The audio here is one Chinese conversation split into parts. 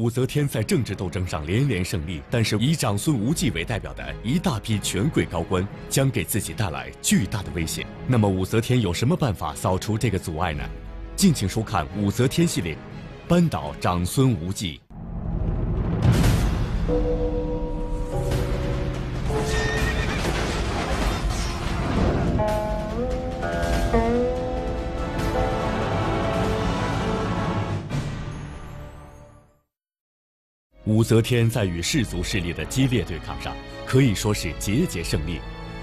武则天在政治斗争上连连胜利，但是以长孙无忌为代表的一大批权贵高官将给自己带来巨大的威胁。那么，武则天有什么办法扫除这个阻碍呢？敬请收看《武则天系列》，扳倒长孙无忌。武则天在与氏族势力的激烈对抗上可以说是节节胜利，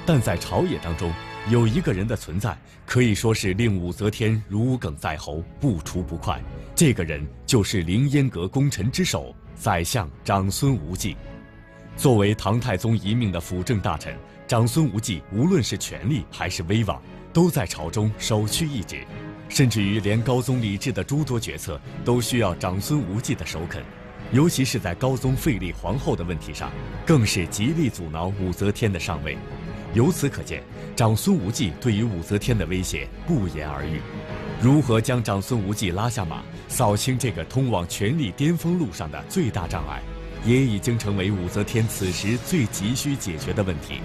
但在朝野当中，有一个人的存在可以说是令武则天如鲠在喉，不除不快。这个人就是凌烟阁功臣之首、宰相长孙无忌。作为唐太宗遗命的辅政大臣，长孙无忌无论是权力还是威望，都在朝中首屈一指，甚至于连高宗李治的诸多决策都需要长孙无忌的首肯。尤其是在高宗废立皇后的问题上，更是极力阻挠武则天的上位。由此可见，长孙无忌对于武则天的威胁不言而喻。如何将长孙无忌拉下马，扫清这个通往权力巅峰路上的最大障碍，也已经成为武则天此时最急需解决的问题。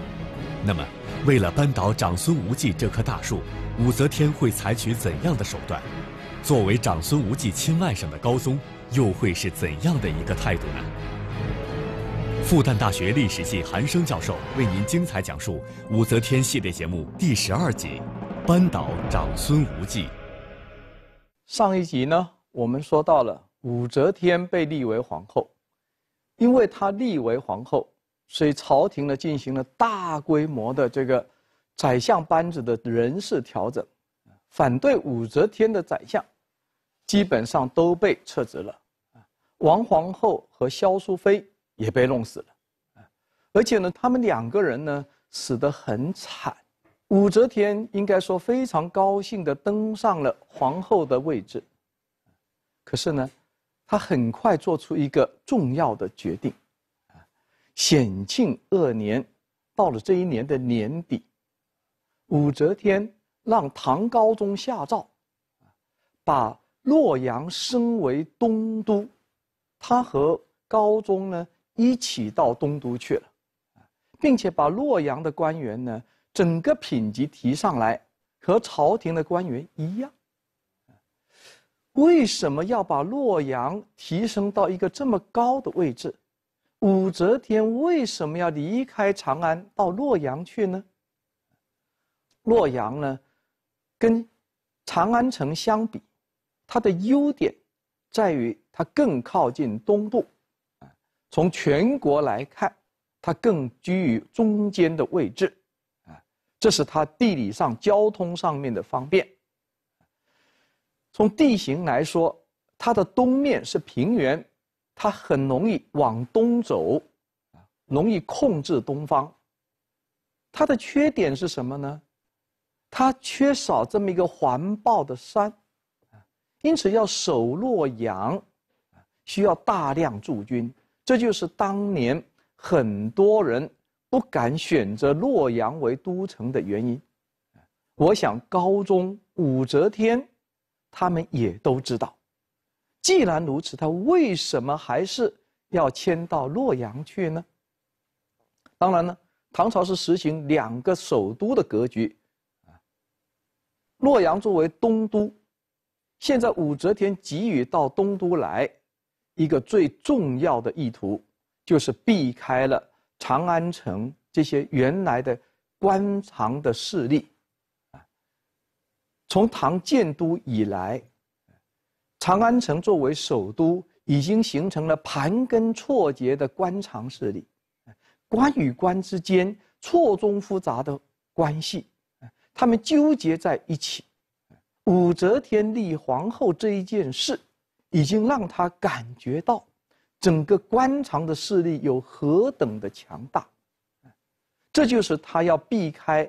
那么，为了扳倒长孙无忌这棵大树，武则天会采取怎样的手段？作为长孙无忌亲外甥的高宗。又会是怎样的一个态度呢？复旦大学历史系韩升教授为您精彩讲述《武则天》系列节目第十二集《扳倒长孙无忌》。上一集呢，我们说到了武则天被立为皇后，因为她立为皇后，所以朝廷呢进行了大规模的这个宰相班子的人事调整，反对武则天的宰相基本上都被撤职了。王皇后和萧淑妃也被弄死了，而且呢，他们两个人呢死得很惨。武则天应该说非常高兴地登上了皇后的位置，可是呢，她很快做出一个重要的决定。显庆二年，到了这一年的年底，武则天让唐高宗下诏，把洛阳升为东都。他和高宗呢一起到东都去了，并且把洛阳的官员呢整个品级提上来，和朝廷的官员一样。为什么要把洛阳提升到一个这么高的位置？武则天为什么要离开长安到洛阳去呢？洛阳呢，跟长安城相比，它的优点在于。它更靠近东部，啊，从全国来看，它更居于中间的位置，啊，这是它地理上交通上面的方便。从地形来说，它的东面是平原，它很容易往东走，啊，容易控制东方。它的缺点是什么呢？它缺少这么一个环抱的山，啊，因此要守洛阳。需要大量驻军，这就是当年很多人不敢选择洛阳为都城的原因。我想，高宗、武则天，他们也都知道。既然如此，他为什么还是要迁到洛阳去呢？当然了，唐朝是实行两个首都的格局，啊，洛阳作为东都，现在武则天急于到东都来。一个最重要的意图，就是避开了长安城这些原来的官场的势力。从唐建都以来，长安城作为首都，已经形成了盘根错节的官场势力，官与官之间错综复杂的关系，他们纠结在一起。武则天立皇后这一件事。已经让他感觉到，整个官场的势力有何等的强大，这就是他要避开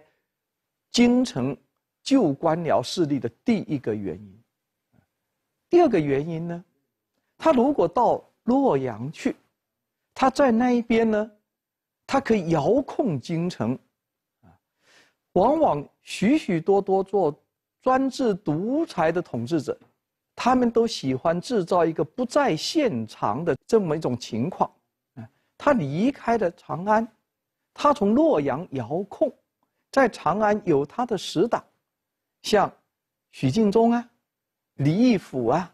京城旧官僚势力的第一个原因。第二个原因呢，他如果到洛阳去，他在那一边呢，他可以遥控京城。啊，往往许许多多做专制独裁的统治者。他们都喜欢制造一个不在现场的这么一种情况，啊，他离开了长安，他从洛阳遥控，在长安有他的死党，像许敬宗啊、李义府啊，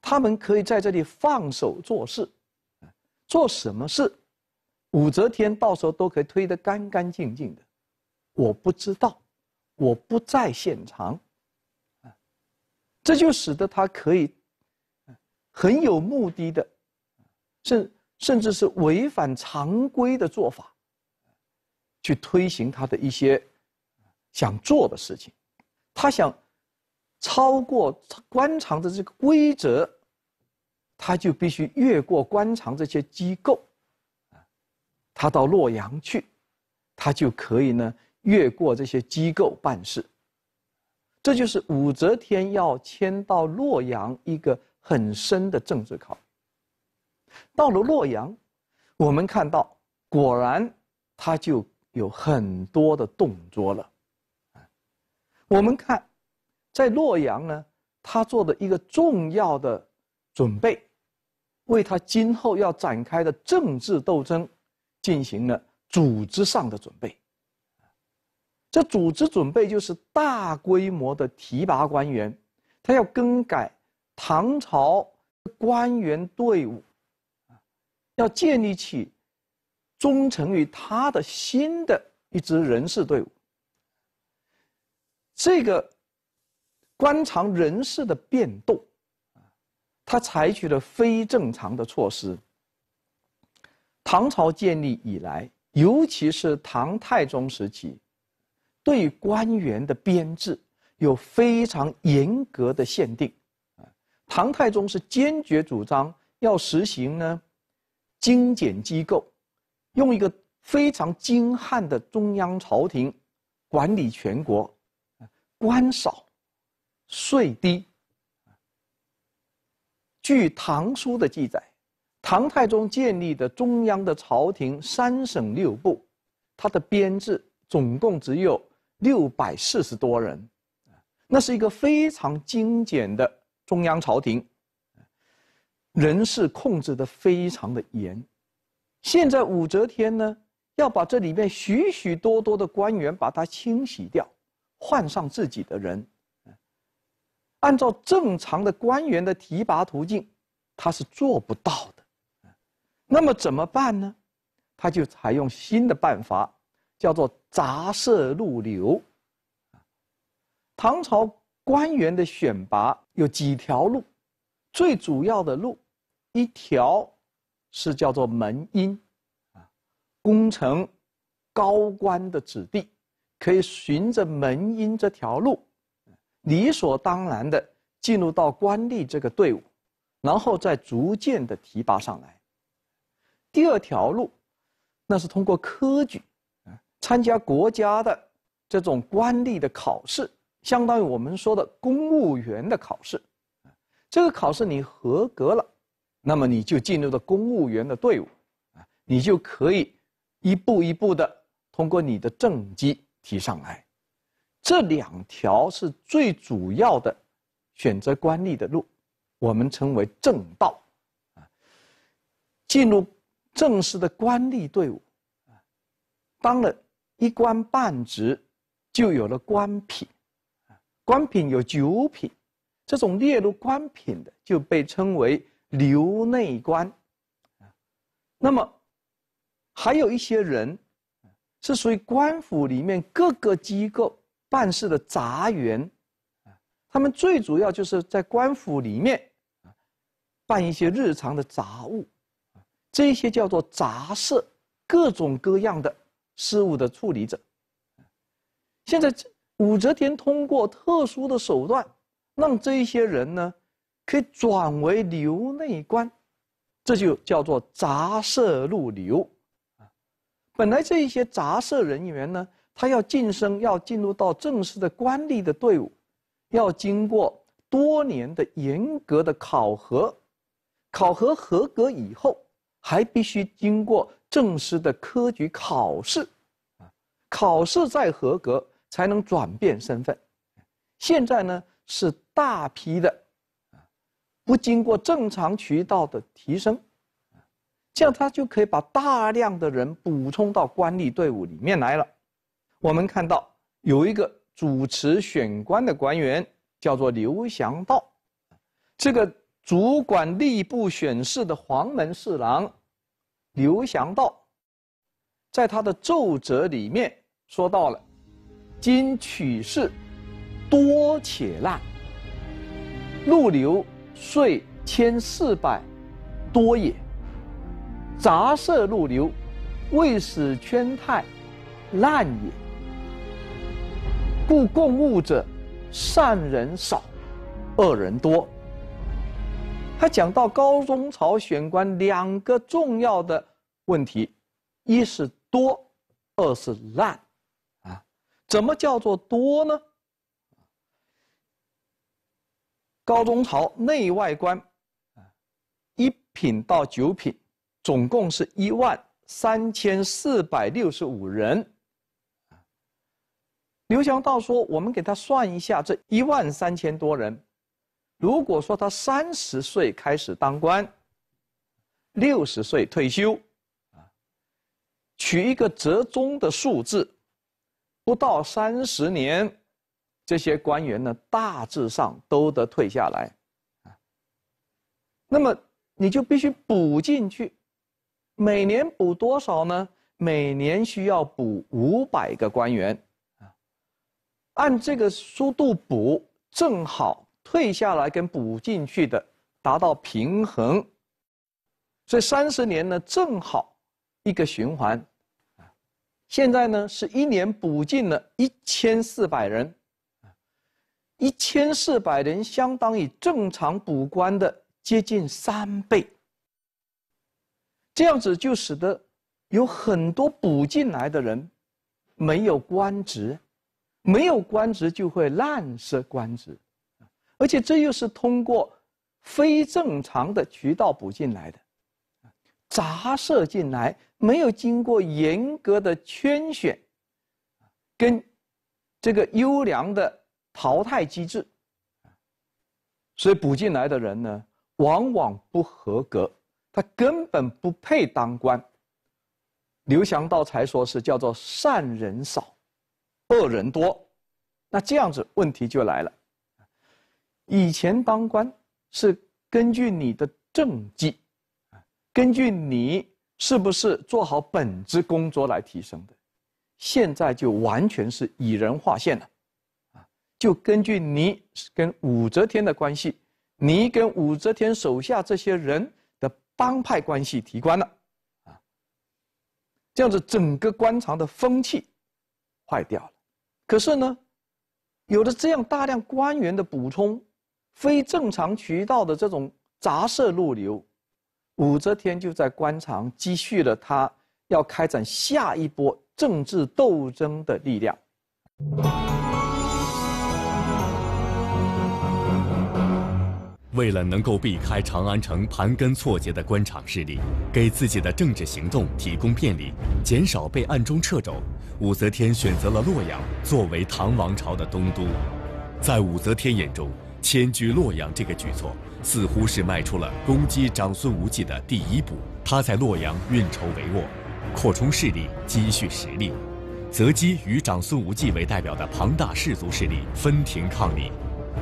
他们可以在这里放手做事，做什么事，武则天到时候都可以推得干干净净的。我不知道，我不在现场。这就使得他可以很有目的的，甚甚至是违反常规的做法，去推行他的一些想做的事情。他想超过官场的这个规则，他就必须越过官场这些机构，他到洛阳去，他就可以呢越过这些机构办事。这就是武则天要迁到洛阳一个很深的政治考虑。到了洛阳，我们看到果然，她就有很多的动作了。我们看，在洛阳呢，她做的一个重要的准备，为她今后要展开的政治斗争，进行了组织上的准备。这组织准备就是大规模的提拔官员，他要更改唐朝官员队伍，要建立起忠诚于他的新的一支人事队伍。这个官场人事的变动，他采取了非正常的措施。唐朝建立以来，尤其是唐太宗时期。对官员的编制有非常严格的限定，啊，唐太宗是坚决主张要实行呢，精简机构，用一个非常精悍的中央朝廷管理全国，官少，税低。据《唐书》的记载，唐太宗建立的中央的朝廷三省六部，它的编制总共只有。六百四十多人，啊，那是一个非常精简的中央朝廷，人事控制的非常的严。现在武则天呢，要把这里面许许多多的官员把它清洗掉，换上自己的人。按照正常的官员的提拔途径，她是做不到的。那么怎么办呢？她就采用新的办法，叫做。杂色入流，唐朝官员的选拔有几条路，最主要的路，一条是叫做门荫，啊，功臣、高官的子弟，可以循着门荫这条路，理所当然的进入到官吏这个队伍，然后再逐渐的提拔上来。第二条路，那是通过科举。参加国家的这种官吏的考试，相当于我们说的公务员的考试。这个考试你合格了，那么你就进入了公务员的队伍，啊，你就可以一步一步的通过你的政绩提上来。这两条是最主要的选择官吏的路，我们称为正道，啊，进入正式的官吏队伍，啊，当了。一官半职，就有了官品。官品有九品，这种列入官品的就被称为流内官。那么，还有一些人是属于官府里面各个机构办事的杂员。他们最主要就是在官府里面办一些日常的杂务，这些叫做杂事，各种各样的。事务的处理者，现在武则天通过特殊的手段，让这些人呢，可以转为流内官，这就叫做杂色入流。本来这一些杂色人员呢，他要晋升，要进入到正式的官吏的队伍，要经过多年的严格的考核，考核合格以后。还必须经过正式的科举考试，啊，考试再合格才能转变身份。现在呢是大批的，不经过正常渠道的提升，这样他就可以把大量的人补充到官吏队伍里面来了。我们看到有一个主持选官的官员叫做刘祥道，这个。主管吏部选事的黄门侍郎刘祥道，在他的奏折里面说到了：“今取士多且滥，入流遂千四百多也。杂色入流，未使圈汰，滥也。故共物者，善人少，恶人多。”他讲到高宗朝选官两个重要的问题，一是多，二是滥，啊，怎么叫做多呢？高宗朝内外官，一品到九品，总共是一万三千四百六十五人，刘祥道说，我们给他算一下，这一万三千多人。如果说他三十岁开始当官，六十岁退休，啊，取一个折中的数字，不到三十年，这些官员呢大致上都得退下来。那么你就必须补进去，每年补多少呢？每年需要补五百个官员，啊，按这个速度补，正好。退下来跟补进去的达到平衡，所以三十年呢正好一个循环，现在呢是一年补进了一千四百人，一千四百人相当于正常补官的接近三倍，这样子就使得有很多补进来的人没有官职，没有官职就会滥设官职。而且这又是通过非正常的渠道补进来的，杂射进来，没有经过严格的圈选，跟这个优良的淘汰机制，所以补进来的人呢，往往不合格，他根本不配当官。刘祥道才说是叫做善人少，恶人多，那这样子问题就来了。以前当官是根据你的政绩，根据你是不是做好本职工作来提升的，现在就完全是以人划线了，啊，就根据你跟武则天的关系，你跟武则天手下这些人的帮派关系提官了，这样子整个官场的风气坏掉了。可是呢，有了这样大量官员的补充。非正常渠道的这种杂色入流，武则天就在官场积蓄了她要开展下一波政治斗争的力量。为了能够避开长安城盘根错节的官场势力，给自己的政治行动提供便利，减少被暗中掣肘，武则天选择了洛阳作为唐王朝的东都。在武则天眼中，迁居洛阳这个举措，似乎是迈出了攻击长孙无忌的第一步。他在洛阳运筹帷幄，扩充势力，积蓄实力。择机与长孙无忌为代表的庞大氏族势力分庭抗礼。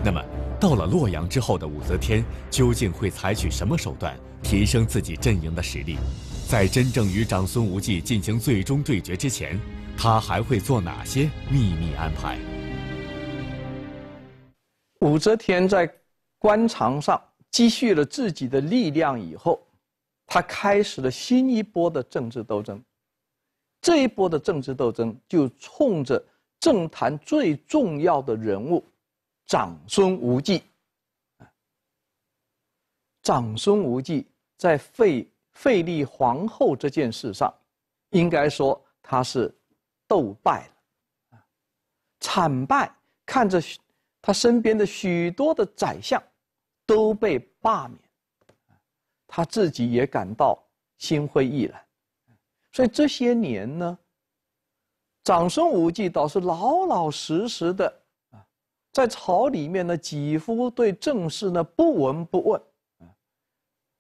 那么，到了洛阳之后的武则天，究竟会采取什么手段提升自己阵营的实力？在真正与长孙无忌进行最终对决之前，他还会做哪些秘密安排？武则天在官场上积蓄了自己的力量以后，她开始了新一波的政治斗争。这一波的政治斗争就冲着政坛最重要的人物——长孙无忌。长孙无忌在废废立皇后这件事上，应该说他是斗败了，惨败。看着。他身边的许多的宰相都被罢免，他自己也感到心灰意冷，所以这些年呢，长孙无忌倒是老老实实的啊，在朝里面呢，几乎对政事呢不闻不问啊，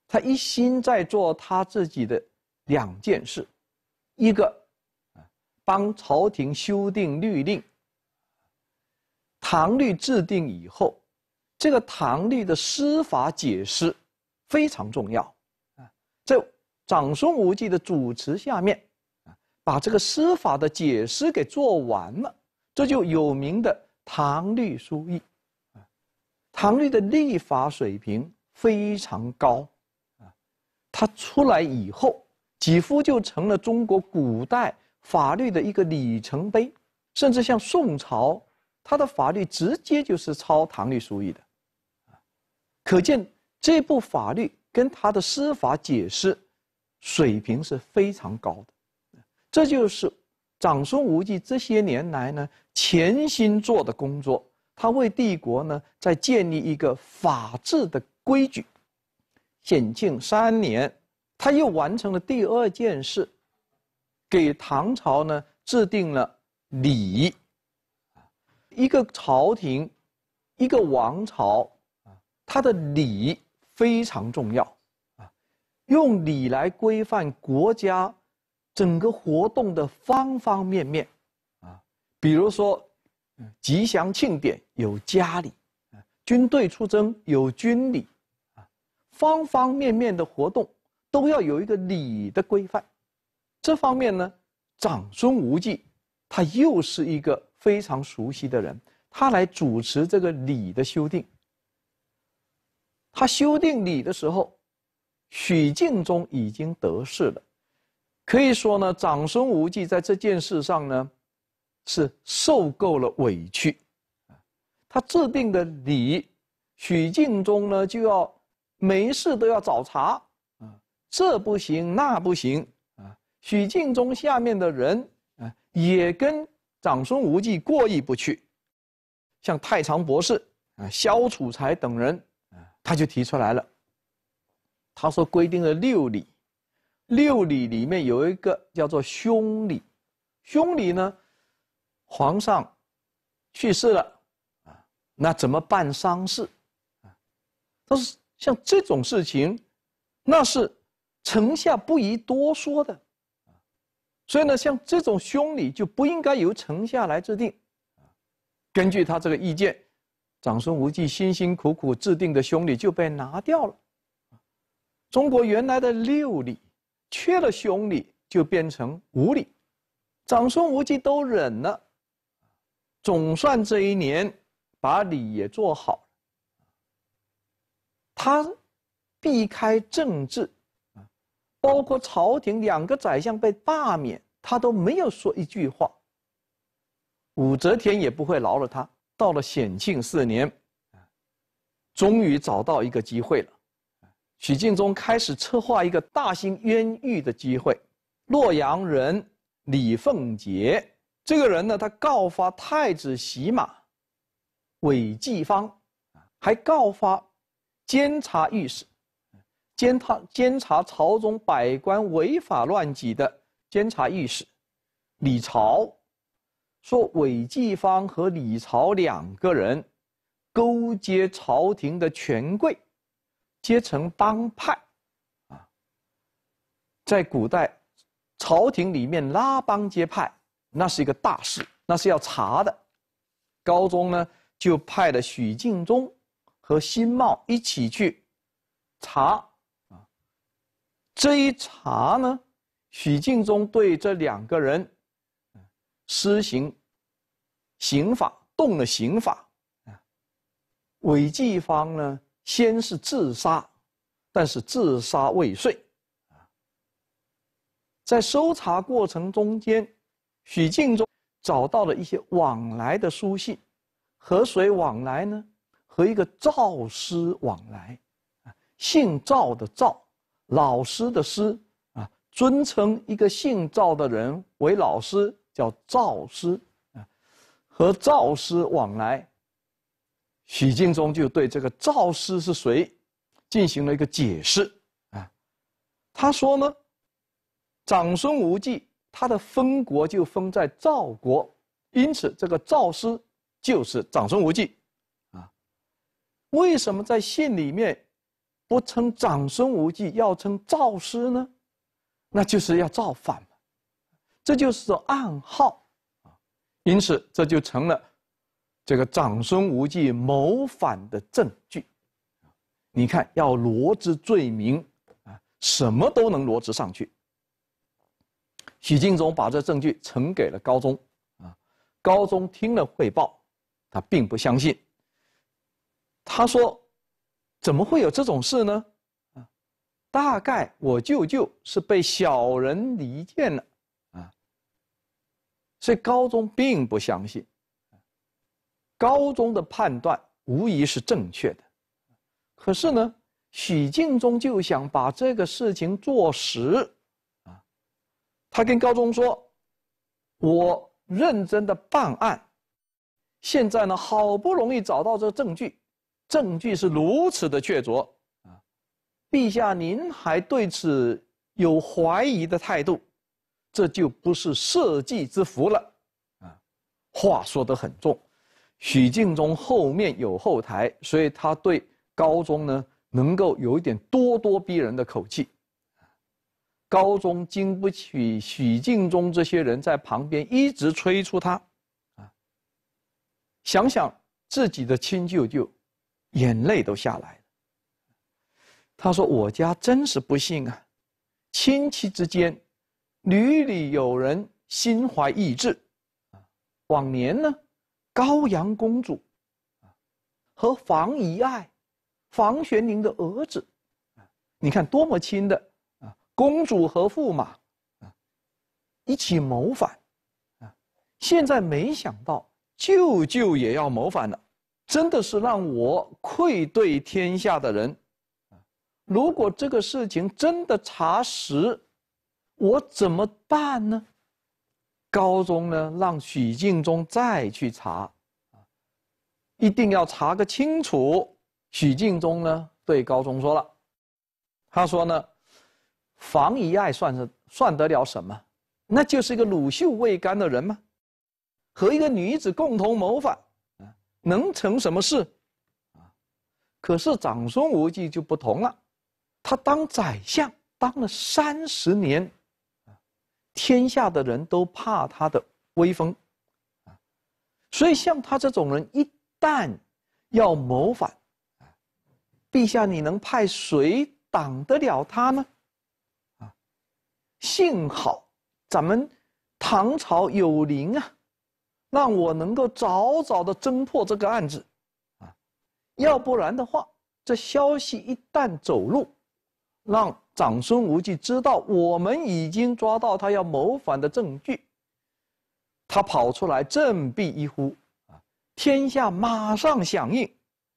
他一心在做他自己的两件事，一个啊，帮朝廷修订律令。唐律制定以后，这个唐律的司法解释非常重要啊，在长孙无忌的主持下面啊，把这个司法的解释给做完了，这就有名的《唐律疏议》啊。唐律的立法水平非常高啊，它出来以后几乎就成了中国古代法律的一个里程碑，甚至像宋朝。他的法律直接就是抄唐律疏议的，可见这部法律跟他的司法解释水平是非常高的。这就是长孙无忌这些年来呢潜心做的工作，他为帝国呢在建立一个法治的规矩。显庆三年，他又完成了第二件事，给唐朝呢制定了礼。一个朝廷，一个王朝啊，它的礼非常重要啊，用礼来规范国家整个活动的方方面面啊，比如说，吉祥庆典有家礼，军队出征有军礼啊，方方面面的活动都要有一个礼的规范。这方面呢，长孙无忌，他又是一个。非常熟悉的人，他来主持这个礼的修订。他修订礼的时候，许敬宗已经得势了。可以说呢，长孙无忌在这件事上呢，是受够了委屈。他制定的礼，许敬宗呢就要没事都要找茬啊，这不行那不行啊。许敬宗下面的人啊，也跟。长孙无忌过意不去，像太常博士啊萧楚才等人啊，他就提出来了。他说规定了六礼，六礼里面有一个叫做凶礼，凶礼呢，皇上去世了啊，那怎么办丧事？他说像这种事情，那是臣下不宜多说的。所以呢，像这种凶礼就不应该由丞下来制定，根据他这个意见，长孙无忌辛辛苦苦制定的凶礼就被拿掉了。中国原来的六礼，缺了凶礼就变成五礼，长孙无忌都忍了，总算这一年把礼也做好了，他避开政治。包括朝廷两个宰相被罢免，他都没有说一句话。武则天也不会饶了他。到了显庆四年，啊，终于找到一个机会了。许敬宗开始策划一个大兴冤狱的机会。洛阳人李凤杰这个人呢，他告发太子洗马韦继方，还告发监察御史。监察监察朝中百官违法乱纪的监察御史李朝说，韦继方和李朝两个人勾结朝廷的权贵，结成帮派。啊，在古代，朝廷里面拉帮结派，那是一个大事，那是要查的。高宗呢，就派了许敬宗和辛茂一起去查。这一查呢，许敬宗对这两个人施行刑法，动了刑法啊。韦继芳呢，先是自杀，但是自杀未遂在搜查过程中间，许敬宗找到了一些往来的书信，和谁往来呢？和一个赵师往来，啊，姓赵的赵。老师的师啊，尊称一个姓赵的人为老师，叫赵师啊，和赵师往来。许敬宗就对这个赵师是谁，进行了一个解释啊，他说呢，长孙无忌他的封国就封在赵国，因此这个赵师就是长孙无忌啊，为什么在信里面？不称长孙无忌，要称赵师呢，那就是要造反，这就是暗号啊。因此，这就成了这个长孙无忌谋反的证据。你看，要罗织罪名啊，什么都能罗织上去。许敬宗把这证据呈给了高宗啊，高宗听了汇报，他并不相信。他说。怎么会有这种事呢？啊，大概我舅舅是被小人离间了，啊，所以高宗并不相信。高宗的判断无疑是正确的，可是呢，许敬宗就想把这个事情做实，啊，他跟高宗说：“我认真的办案，现在呢，好不容易找到这个证据。”证据是如此的确凿啊，陛下您还对此有怀疑的态度，这就不是社稷之福了啊！话说得很重。许敬宗后面有后台，所以他对高宗呢能够有一点咄咄逼人的口气。高宗经不起许敬宗这些人在旁边一直催促他，啊，想想自己的亲舅舅。眼泪都下来了。他说：“我家真是不幸啊，亲戚之间屡屡有人心怀异志。往年呢，高阳公主和房遗爱、房玄龄的儿子，你看多么亲的啊，公主和驸马啊，一起谋反啊。现在没想到舅舅也要谋反了。”真的是让我愧对天下的人。如果这个事情真的查实，我怎么办呢？高宗呢，让许敬宗再去查，一定要查个清楚。许敬宗呢，对高宗说了，他说呢，房遗爱算是算得了什么？那就是一个乳臭未干的人吗？和一个女子共同谋反。能成什么事，啊？可是长孙无忌就不同了，他当宰相当了三十年，啊，天下的人都怕他的威风，啊，所以像他这种人，一旦要谋反，啊，陛下你能派谁挡得了他呢？啊，幸好咱们唐朝有灵啊。让我能够早早地侦破这个案子，啊，要不然的话，这消息一旦走漏，让长孙无忌知道我们已经抓到他要谋反的证据，他跑出来振臂一呼，啊，天下马上响应，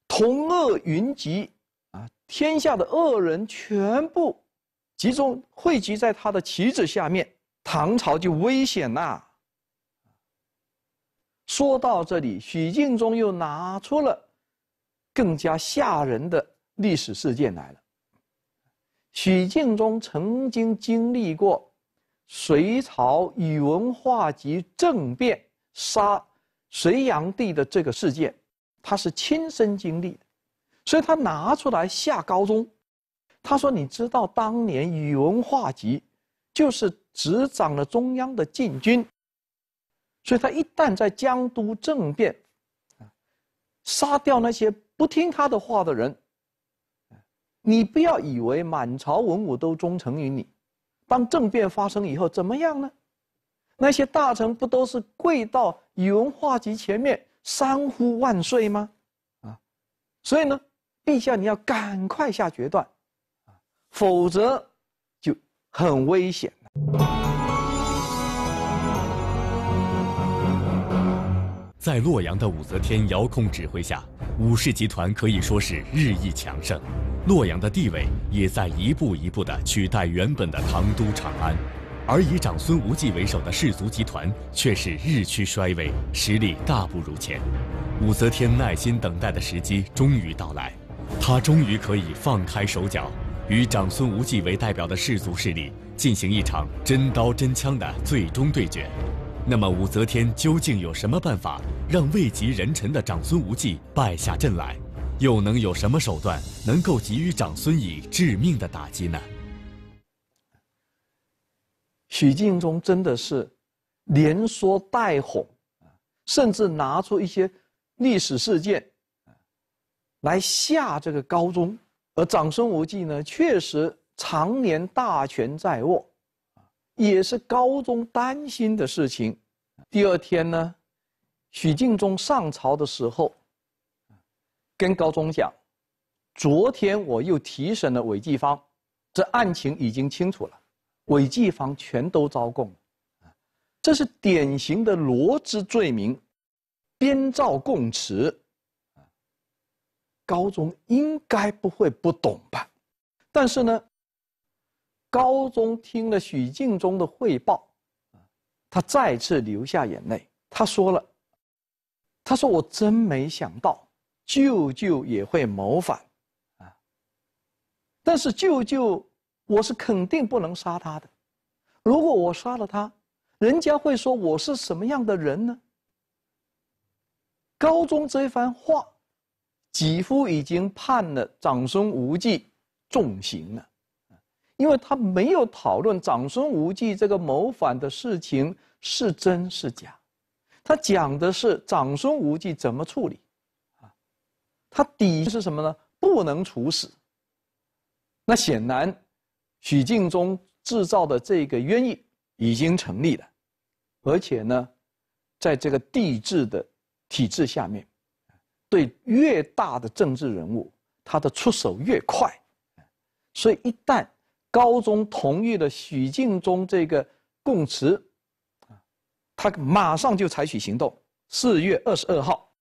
同恶云集，啊，天下的恶人全部集中汇集在他的旗帜下面，唐朝就危险啦。说到这里，许敬宗又拿出了更加吓人的历史事件来了。许敬宗曾经经历过隋朝宇文化及政变杀隋炀帝的这个事件，他是亲身经历，所以他拿出来吓高宗。他说：“你知道当年宇文化及就是执掌了中央的禁军。”所以他一旦在江都政变，啊，杀掉那些不听他的话的人，你不要以为满朝文武都忠诚于你，当政变发生以后怎么样呢？那些大臣不都是跪到宇文化及前面三呼万岁吗？啊，所以呢，陛下你要赶快下决断，啊，否则，就很危险了。在洛阳的武则天遥控指挥下，武士集团可以说是日益强盛，洛阳的地位也在一步一步地取代原本的唐都长安，而以长孙无忌为首的氏族集团却是日趋衰微，实力大不如前。武则天耐心等待的时机终于到来，她终于可以放开手脚，与长孙无忌为代表的氏族势力进行一场真刀真枪的最终对决。那么，武则天究竟有什么办法让位极人臣的长孙无忌败下阵来？又能有什么手段能够给予长孙以致命的打击呢？许敬宗真的是连说带哄，甚至拿出一些历史事件来下这个高宗，而长孙无忌呢，确实常年大权在握。也是高宗担心的事情。第二天呢，许敬宗上朝的时候，跟高宗讲：“昨天我又提审了韦继方，这案情已经清楚了，韦继方全都招供了。这是典型的罗织罪名，编造供词。高宗应该不会不懂吧？但是呢。”高宗听了许敬宗的汇报，他再次流下眼泪。他说了：“他说我真没想到，舅舅也会谋反，啊！但是舅舅，我是肯定不能杀他的。如果我杀了他，人家会说我是什么样的人呢？”高宗这一番话，几乎已经判了长孙无忌重刑了。因为他没有讨论长孙无忌这个谋反的事情是真是假，他讲的是长孙无忌怎么处理，啊，他底是什么呢？不能处死。那显然，许敬宗制造的这个冤狱已经成立了，而且呢，在这个帝制的体制下面，对越大的政治人物，他的出手越快，所以一旦。高宗同意了许敬宗这个供词，啊，他马上就采取行动。四月二十二号，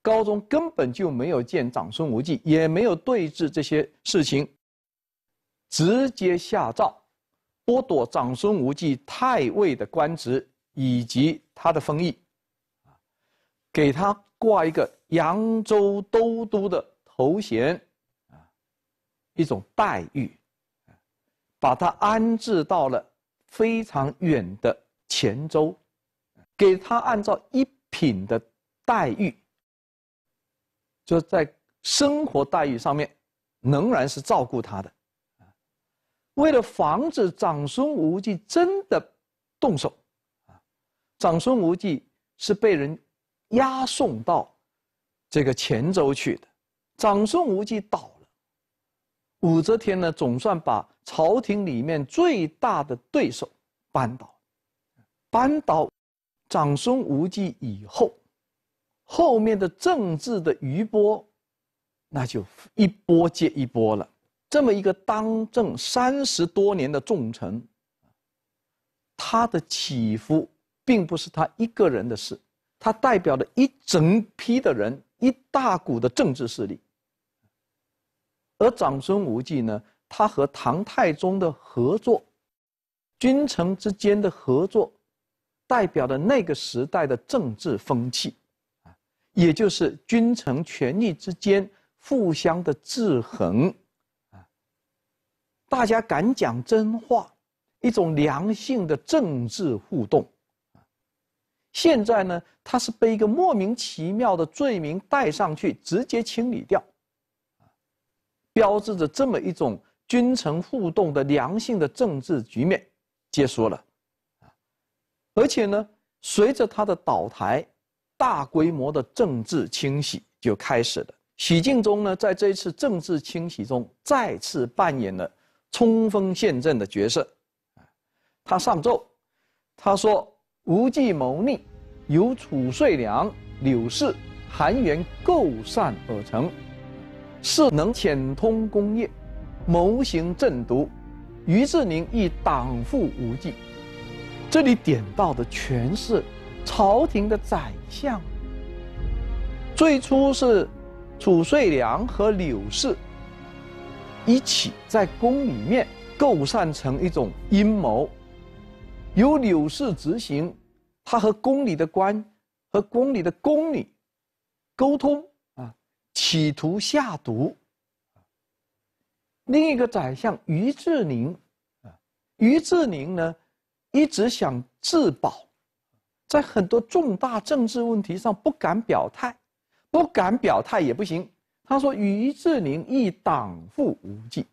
高宗根本就没有见长孙无忌，也没有对峙这些事情。直接下诏，剥夺长孙无忌太尉的官职以及他的封邑，啊，给他挂一个扬州都督的头衔，啊，一种待遇。把他安置到了非常远的黔州，给他按照一品的待遇，就在生活待遇上面仍然是照顾他的。为了防止长孙无忌真的动手，长孙无忌是被人押送到这个黔州去的。长孙无忌倒。武则天呢，总算把朝廷里面最大的对手扳倒，扳倒长孙无忌以后，后面的政治的余波，那就一波接一波了。这么一个当政三十多年的重臣，他的起伏，并不是他一个人的事，他代表了一整批的人，一大股的政治势力。而长孙无忌呢，他和唐太宗的合作，君臣之间的合作，代表的那个时代的政治风气，啊，也就是君臣权力之间互相的制衡，啊，大家敢讲真话，一种良性的政治互动，现在呢，他是被一个莫名其妙的罪名带上去，直接清理掉。标志着这么一种君臣互动的良性的政治局面结束了，啊，而且呢，随着他的倒台，大规模的政治清洗就开始了。许敬宗呢，在这次政治清洗中再次扮演了冲锋陷阵的角色，啊，他上奏，他说：“无计谋逆，由褚遂良、柳氏、韩元构善而成。”是能潜通工业，谋行正独，于志宁亦党附无忌。这里点到的全是朝廷的宰相。最初是褚遂良和柳氏一起在宫里面构善成一种阴谋，由柳氏执行。他和宫里的官，和宫里的宫女沟通。企图下毒。另一个宰相于志宁，于志宁呢，一直想自保，在很多重大政治问题上不敢表态，不敢表态也不行。他说于志宁一党复无忌，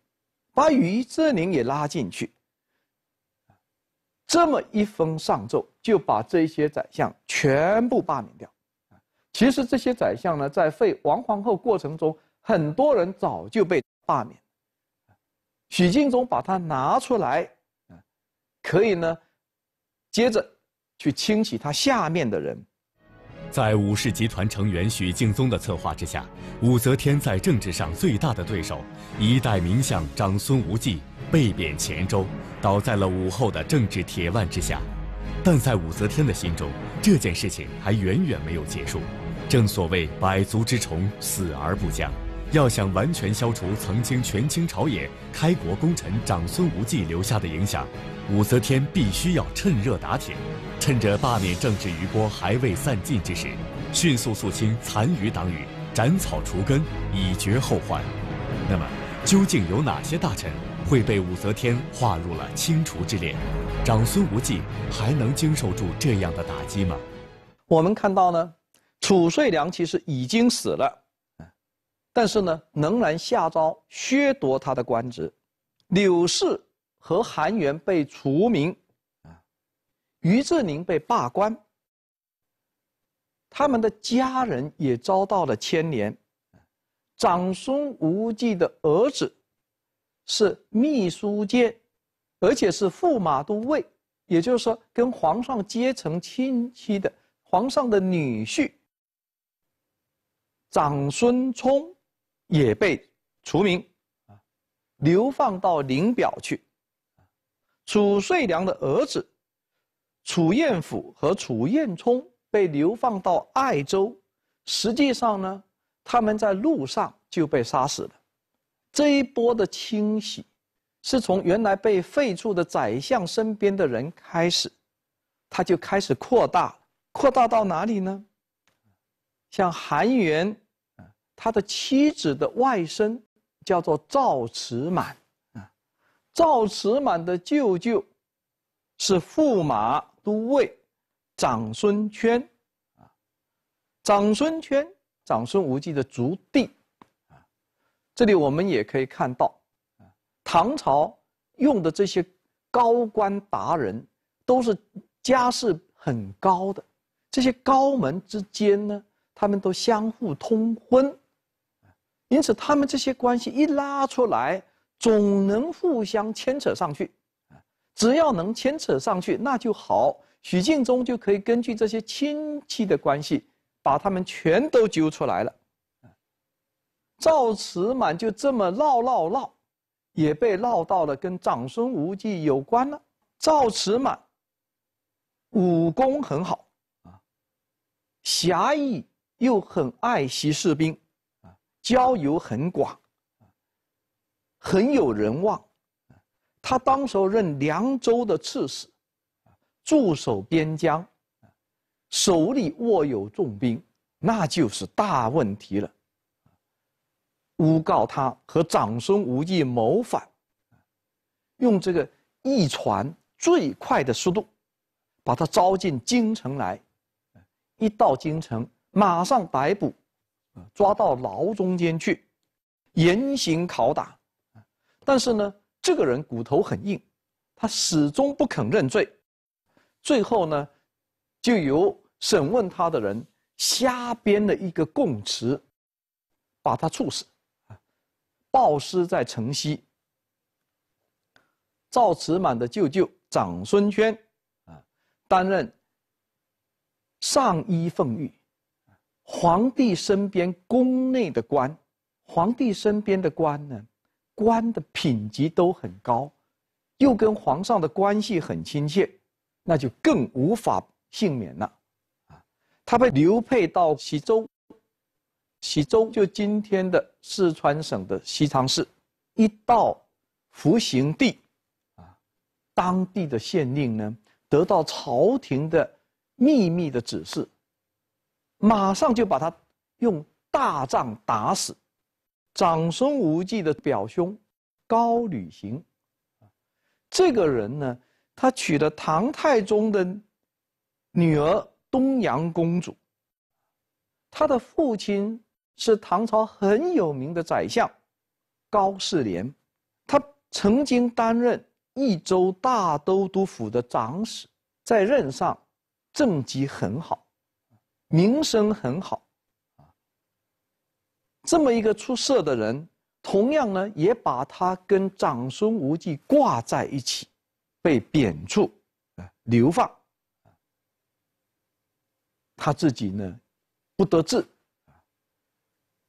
把于志宁也拉进去。这么一封上奏，就把这些宰相全部罢免掉。其实这些宰相呢，在废王皇后过程中，很多人早就被罢免。许敬宗把他拿出来，可以呢，接着去清洗他下面的人。在武氏集团成员许敬宗的策划之下，武则天在政治上最大的对手，一代名相长孙无忌被贬黔州，倒在了武后的政治铁腕之下。但在武则天的心中，这件事情还远远没有结束。正所谓百足之虫，死而不僵。要想完全消除曾经权倾朝野、开国功臣长孙无忌留下的影响，武则天必须要趁热打铁，趁着罢免政治余波还未散尽之时，迅速肃清残余党羽，斩草除根，以绝后患。那么，究竟有哪些大臣会被武则天划入了清除之列？长孙无忌还能经受住这样的打击吗？我们看到呢。褚遂良其实已经死了，但是呢，仍然下诏削夺他的官职，柳氏和韩元被除名，啊，于志宁被罢官，他们的家人也遭到了牵连，长孙无忌的儿子是秘书监，而且是驸马都尉，也就是说，跟皇上结成亲戚的，皇上的女婿。长孙冲也被除名，流放到临表去。褚遂良的儿子褚彦甫和褚彦冲被流放到爱州，实际上呢，他们在路上就被杀死了。这一波的清洗是从原来被废黜的宰相身边的人开始，他就开始扩大，扩大到哪里呢？像韩元。他的妻子的外甥叫做赵慈满，啊，赵慈满的舅舅是驸马都尉长孙圈，啊，长孙圈，长孙无忌的族弟，啊，这里我们也可以看到，啊，唐朝用的这些高官达人都是家世很高的，这些高门之间呢，他们都相互通婚。因此，他们这些关系一拉出来，总能互相牵扯上去。只要能牵扯上去，那就好。许敬宗就可以根据这些亲戚的关系，把他们全都揪出来了。赵慈满就这么唠唠唠，也被唠到了跟长孙无忌有关了。赵慈满武功很好啊，侠义又很爱惜士兵。交游很广，很有人望。他当时候任凉州的刺史，驻守边疆，手里握有重兵，那就是大问题了。诬告他和长孙无忌谋反，用这个一传最快的速度，把他招进京城来。一到京城，马上逮捕。啊，抓到牢中间去，严刑拷打，但是呢，这个人骨头很硬，他始终不肯认罪，最后呢，就由审问他的人瞎编了一个供词，把他处死，啊，暴尸在城西。赵慈满的舅舅长孙轩，啊，担任上衣凤御。皇帝身边宫内的官，皇帝身边的官呢，官的品级都很高，又跟皇上的关系很亲切，那就更无法幸免了。啊，他被流配到西周，西周就今天的四川省的西昌市，一到服刑地，啊，当地的县令呢，得到朝廷的秘密的指示。马上就把他用大仗打死。长孙无忌的表兄高履行这个人呢，他娶了唐太宗的女儿东阳公主。他的父亲是唐朝很有名的宰相高士廉，他曾经担任益州大都督府的长史，在任上政绩很好。名声很好，啊，这么一个出色的人，同样呢，也把他跟长孙无忌挂在一起，被贬黜，啊，流放，他自己呢，不得志，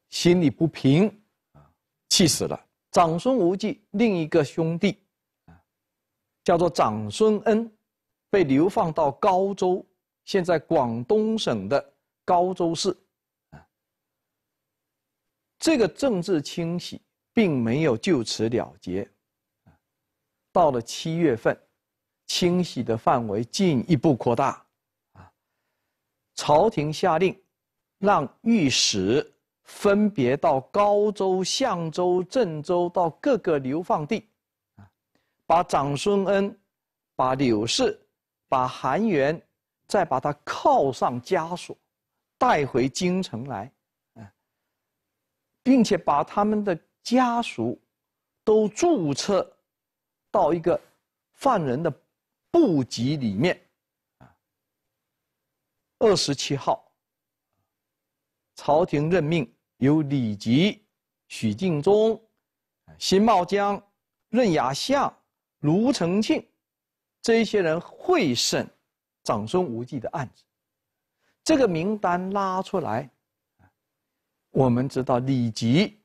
心里不平，啊，气死了。长孙无忌另一个兄弟，叫做长孙恩，被流放到高州，现在广东省的。高州市，这个政治清洗并没有就此了结，到了七月份，清洗的范围进一步扩大，啊，朝廷下令，让御史分别到高州、象州、郑州到各个流放地，啊，把长孙恩，把柳氏，把韩元，再把他铐上枷锁。带回京城来，啊，并且把他们的家属都注册到一个犯人的部籍里面。二十七号，朝廷任命由李吉、许敬宗、辛茂江、任雅相、卢承庆这些人会审长孙无忌的案子。这个名单拉出来，我们知道李吉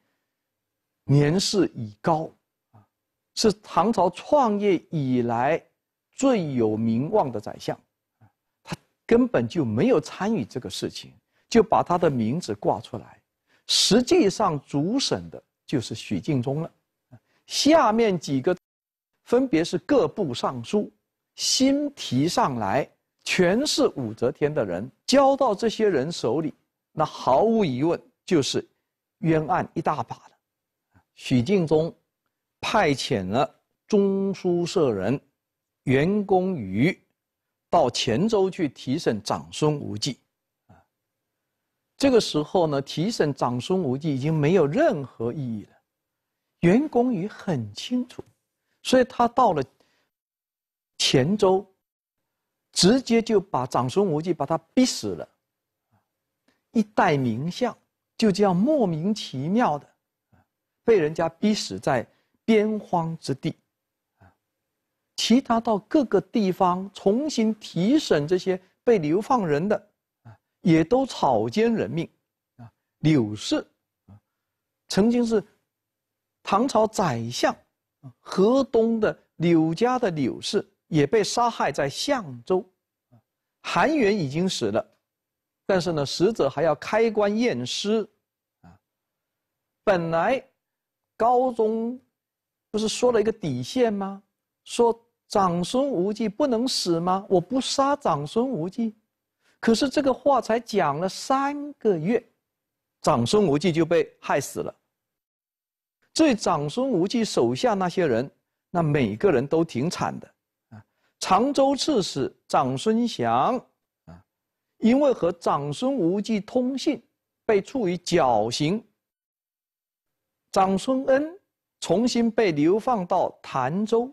年事已高，啊，是唐朝创业以来最有名望的宰相，他根本就没有参与这个事情，就把他的名字挂出来。实际上主审的就是许敬宗了，下面几个分别是各部尚书，新提上来全是武则天的人。交到这些人手里，那毫无疑问就是冤案一大把了。许敬宗派遣了中书舍人袁公瑜到黔州去提审长孙无忌。这个时候呢，提审长孙无忌已经没有任何意义了。袁公瑜很清楚，所以他到了黔州。直接就把长孙无忌把他逼死了。一代名相就这样莫名其妙的被人家逼死在边荒之地。其他到各个地方重新提审这些被流放人的啊，也都草菅人命啊。柳氏啊，曾经是唐朝宰相，河东的柳家的柳氏。也被杀害在相州，韩元已经死了，但是呢，死者还要开棺验尸，啊，本来，高宗，不是说了一个底线吗？说长孙无忌不能死吗？我不杀长孙无忌，可是这个话才讲了三个月，长孙无忌就被害死了。这长孙无忌手下那些人，那每个人都挺惨的。常州刺史长孙祥啊，因为和长孙无忌通信，被处以绞刑。长孙恩重新被流放到潭州。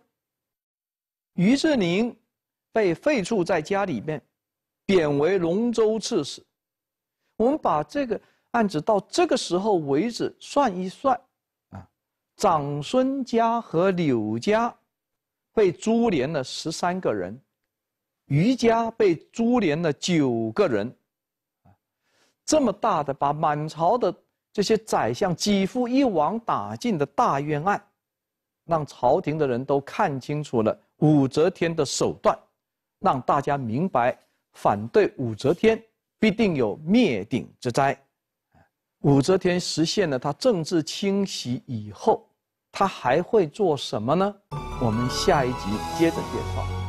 于志宁被废黜在家里面，贬为龙州刺史。我们把这个案子到这个时候为止算一算啊，长孙家和柳家。被株连了十三个人，余家被株连了九个人。这么大的把满朝的这些宰相几乎一网打尽的大冤案，让朝廷的人都看清楚了武则天的手段，让大家明白反对武则天必定有灭顶之灾。武则天实现了她政治清洗以后，她还会做什么呢？我们下一集接着介绍。